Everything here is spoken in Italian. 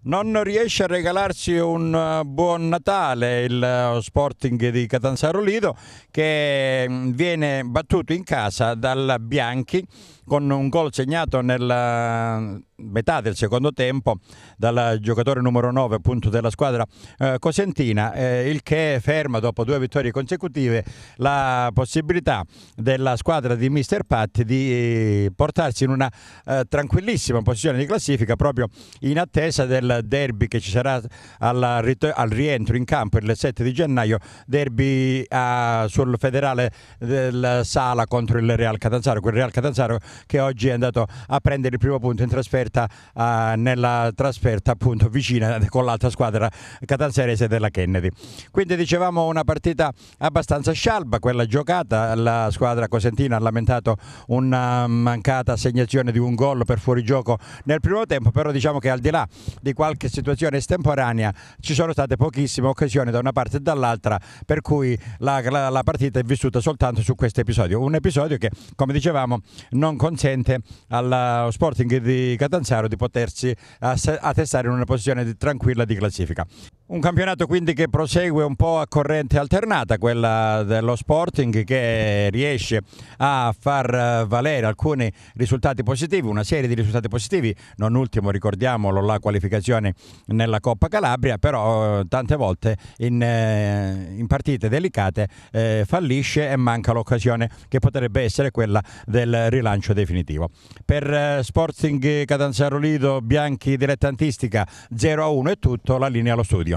Non riesce a regalarsi un eh, buon Natale il eh, Sporting di Catanzaro Lido che mm, viene battuto in casa dal Bianchi con un gol segnato nel eh, metà del secondo tempo dal giocatore numero 9 appunto della squadra eh, cosentina, eh, il che ferma dopo due vittorie consecutive la possibilità della squadra di Mister Patti di portarsi in una eh, tranquillissima posizione di classifica proprio in attesa del derby che ci sarà al, al rientro in campo il 7 di gennaio, derby a, sul federale del Sala contro il Real Catanzaro, quel Real Catanzaro che oggi è andato a prendere il primo punto in trasferta trasferta, uh, nella trasferta appunto vicina con l'altra squadra catanzarese della Kennedy. Quindi dicevamo una partita abbastanza scialba quella giocata, la squadra cosentina ha lamentato una mancata assegnazione di un gol per fuorigioco nel primo tempo, però diciamo che al di là di qualche situazione estemporanea ci sono state pochissime occasioni da una parte e dall'altra per cui la, la, la partita è vissuta soltanto su questo episodio, un episodio che come dicevamo non consente allo Sporting di Catanzaro Catanzaro di potersi eh, attestare in una posizione tranquilla di classifica. Un campionato quindi che prosegue un po' a corrente alternata, quella dello Sporting che riesce a far eh, valere alcuni risultati positivi, una serie di risultati positivi, non ultimo ricordiamolo la qualificazione nella Coppa Calabria, però eh, tante volte in, eh, in partite delicate eh, fallisce e manca l'occasione che potrebbe essere quella del rilancio definitivo. Per Sporting Catanzaro Lido, Bianchi dilettantistica 0-1 è tutto, la linea allo studio.